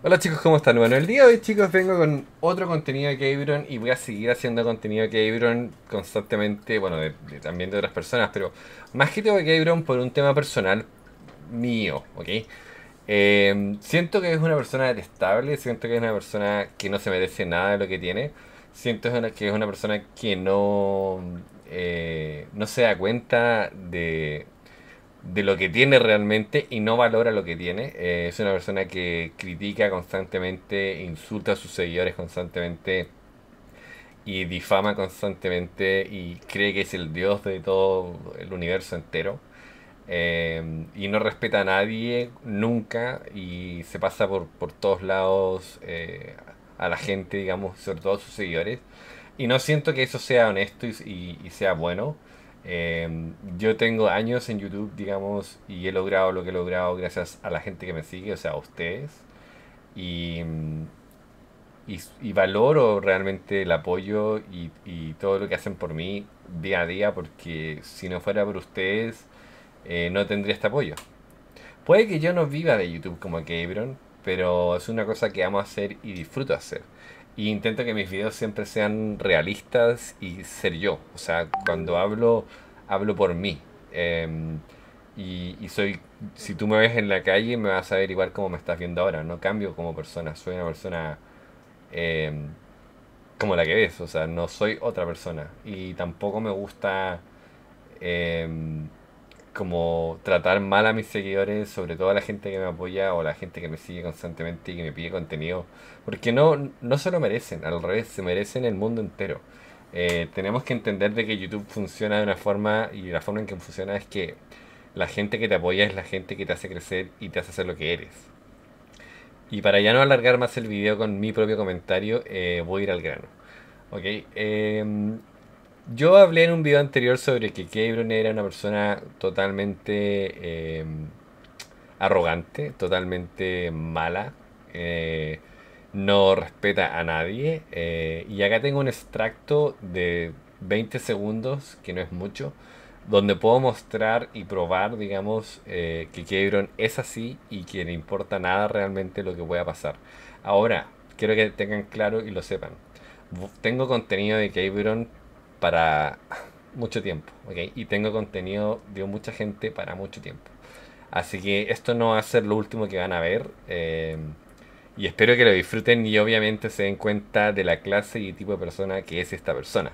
Hola chicos, ¿cómo están? Bueno, el día de hoy chicos vengo con otro contenido de Cabron y voy a seguir haciendo contenido de Cabron constantemente, bueno, también de otras personas, pero más que todo de Cabron por un tema personal mío, ¿ok? Eh, siento que es una persona detestable, siento que es una persona que no se merece nada de lo que tiene, siento que es una persona que no, eh, no se da cuenta de de lo que tiene realmente y no valora lo que tiene. Eh, es una persona que critica constantemente, insulta a sus seguidores constantemente y difama constantemente y cree que es el dios de todo el universo entero. Eh, y no respeta a nadie nunca y se pasa por, por todos lados eh, a la gente, digamos, sobre todo a sus seguidores. Y no siento que eso sea honesto y sea bueno. Em, yo tengo años en YouTube, digamos, y he logrado lo que he logrado gracias a la gente que me sigue, o sea, a ustedes. Y, y, valoro realmente el apoyo y, todo lo que hacen por mí día a día, porque si no fuera por ustedes, eh, no tendría este apoyo. Puede que yo no viva de YouTube como Cabron, pero es una cosa que amo hacer y disfruto hacer y intento que mis videos siempre sean realistas y ser yo. O sea, cuando hablo, hablo por mí. Em, y, soy, si tú me ves en la calle, me vas a ver igual como me estás viendo ahora. No cambio como persona, soy una persona em, como la que ves. O sea, no soy otra persona. Y tampoco me gusta... Em, como tratar mal a mis seguidores, sobre todo a la gente que me apoya o la gente que me sigue constantemente y que me pide contenido, porque no, no se lo merecen, al revés, se merecen el mundo entero. Eh, tenemos que entender de que YouTube funciona de una forma y la forma en que funciona es que la gente que te apoya es la gente que te hace crecer y te hace ser lo que eres. Y para ya no alargar más el video con mi propio comentario, eh, voy a ir al grano. Ok, em, yo hablé en un video anterior sobre que Cabron era una persona totalmente em, arrogante, totalmente mala, eh, no respeta a nadie. Eh, y acá tengo un extracto de 20 segundos, que no es mucho, donde puedo mostrar y probar, digamos, eh, que Kebron es así y que le importa nada realmente lo que pueda pasar. Ahora, quiero que tengan claro y lo sepan. Tengo contenido de Kebron para mucho tiempo, ¿ok? Y tengo contenido de mucha gente para mucho tiempo. Así que esto no va a ser lo último que van a ver. Em, y espero que lo disfruten y obviamente se den cuenta de la clase y tipo de persona que es esta persona.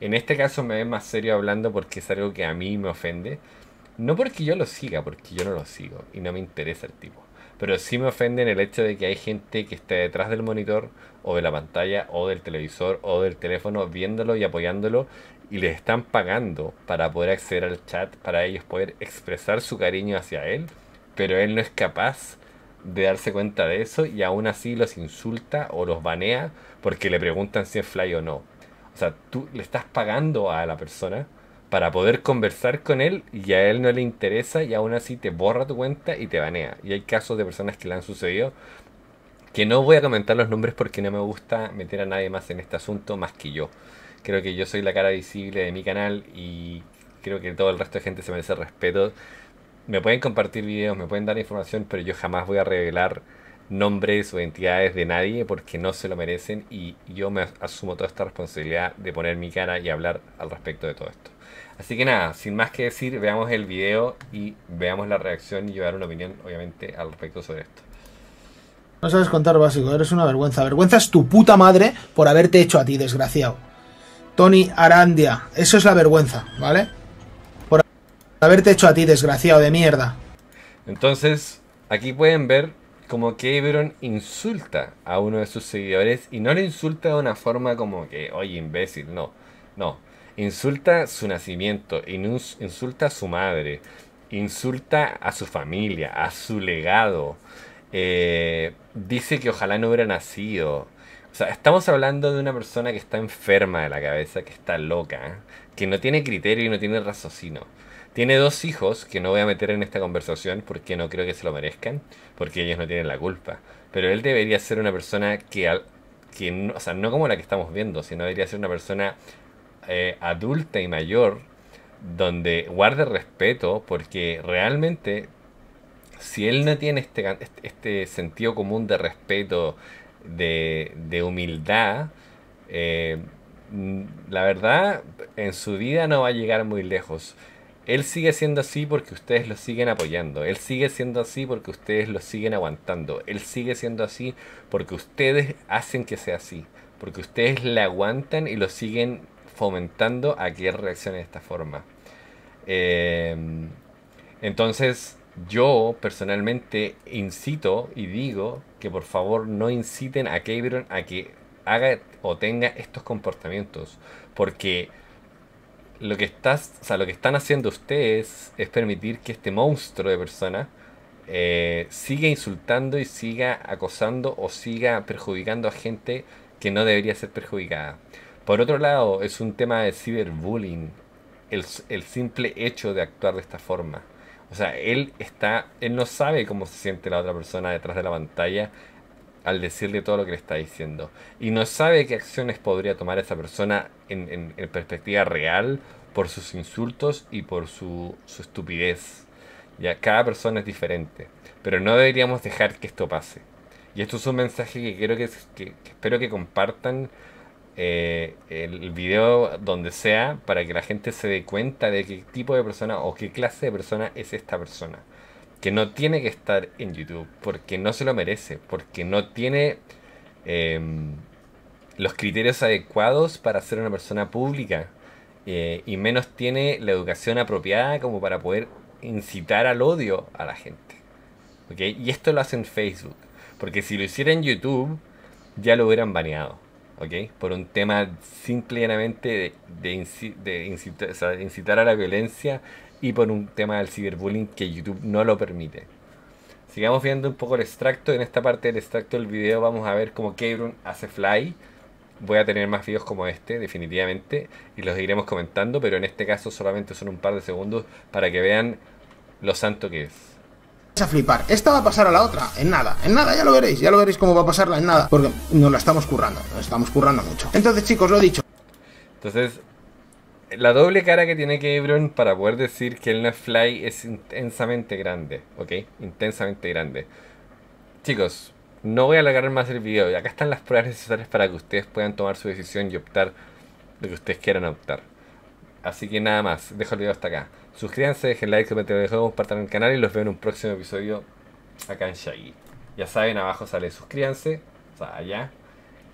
En este caso me ven más serio hablando porque es algo que a mí me ofende. No porque yo lo siga, porque yo no lo sigo y no me interesa el tipo pero sí me ofende el hecho de que hay gente que esté detrás del monitor o de la pantalla o del televisor o del teléfono viéndolo y apoyándolo y les están pagando para poder acceder al chat, para ellos poder expresar su cariño hacia él, pero él no es capaz de darse cuenta de eso y aún así los insulta o los banea porque le preguntan si es fly o no. O sea, tú le estás pagando a la persona para poder conversar con él y a él no le interesa y aún así te borra tu cuenta y te banea. Y hay casos de personas que le han sucedido que no voy a comentar los nombres porque no me gusta meter a nadie más en este asunto más que yo. Creo que yo soy la cara visible de mi canal y creo que todo el resto de gente se merece respeto. Me pueden compartir videos, me pueden dar información, pero yo jamás voy a revelar nombres o identidades de nadie porque no se lo merecen y yo me asumo toda esta responsabilidad de poner mi cara y hablar al respecto de todo esto. Así que nada, sin más que decir, veamos el video y veamos la reacción y llevar una opinión, obviamente, al respecto sobre esto. No sabes contar básico, eres una vergüenza. Vergüenza es tu puta madre por haberte hecho a ti, desgraciado. Tony Arandia, eso es la vergüenza, ¿vale? Por haberte hecho a ti, desgraciado de mierda. Entonces, aquí pueden ver como que insulta a uno de sus seguidores y no le insulta de una forma como que, oye, imbécil, no, no. Insulta su nacimiento, insulta a su madre, insulta a su familia, a su legado. Eh, dice que ojalá no hubiera nacido. O sea, estamos hablando de una persona que está enferma de la cabeza, que está loca, que no tiene criterio y no tiene raciocinio. Tiene dos hijos que no voy a meter en esta conversación porque no creo que se lo merezcan, porque ellos no tienen la culpa. Pero él debería ser una persona que, que no, o sea, no como la que estamos viendo, sino debería ser una persona eh, adulta y mayor donde guarde respeto porque realmente si él no tiene este, este, este sentido común de respeto, de, humildad, eh, la verdad en su vida no va a llegar muy lejos. Él sigue siendo así porque ustedes lo siguen apoyando. Él sigue siendo así porque ustedes lo siguen aguantando. Él sigue siendo así porque ustedes hacen que sea así. Porque ustedes le aguantan y lo siguen fomentando a que reaccione de esta forma. Eh, entonces, yo personalmente incito y digo que por favor no inciten a Cabron a que haga o tenga estos comportamientos. Porque lo que estás, o sea, lo que están haciendo ustedes es permitir que este monstruo de persona eh, siga insultando y siga acosando o siga perjudicando a gente que no debería ser perjudicada. Por otro lado, es un tema de ciberbullying, el, el simple hecho de actuar de esta forma. O sea, él está, él no sabe cómo se siente la otra persona detrás de la pantalla al decirle todo lo que le está diciendo. Y no sabe qué acciones podría tomar esa persona en, perspectiva real por sus insultos y por su, estupidez. Ya, cada persona es diferente. Pero no deberíamos dejar que esto pase. Y esto es un mensaje que, quiero que, espero que compartan eh, el video donde sea para que la gente se dé cuenta de qué tipo de persona o qué clase de persona es esta persona que no tiene que estar en YouTube, porque no se lo merece, porque no tiene em, los criterios adecuados para ser una persona pública eh, y menos tiene la educación apropiada como para poder incitar al odio a la gente. Y esto lo hace en Facebook, porque si lo hiciera en YouTube ya lo hubieran baneado. ¿okay? Por un tema simplemente de, incitar a la violencia y por un tema del ciberbullying que YouTube no lo permite. Sigamos viendo un poco el extracto. En esta parte del extracto del video vamos a ver cómo cabrón hace fly. Voy a tener más videos como este, definitivamente, y los iremos comentando, pero en este caso solamente son un par de segundos para que vean lo santo que es a flipar. Esta va a pasar a la otra, en nada, en nada, ya lo veréis, ya lo veréis cómo va a pasarla en nada, porque nos la estamos currando, estamos currando mucho. Entonces, chicos, lo he dicho. Entonces, la doble cara que tiene Kevron para poder decir que el no es Fly es intensamente grande, ¿ok? Intensamente grande. Chicos, no voy a alargar más el video. Acá están las pruebas necesarias para que ustedes puedan tomar su decisión y optar lo que ustedes quieran optar. Así que nada más, dejo el video hasta acá. Suscríbanse, dejen like, comenten, dejen, compartan el canal y los veo en un próximo episodio acá en Shaggy. Ya saben, abajo sale suscríbanse, o sea, allá.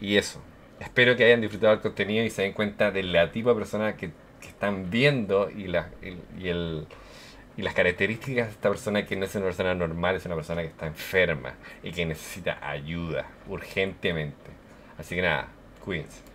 Y eso. Espero que hayan disfrutado el contenido y se den cuenta de la tipo de persona que están viendo y, la, y, el, y las características de esta persona que no es una persona normal, es una persona que está enferma y que necesita ayuda urgentemente. Así que nada, cuídense.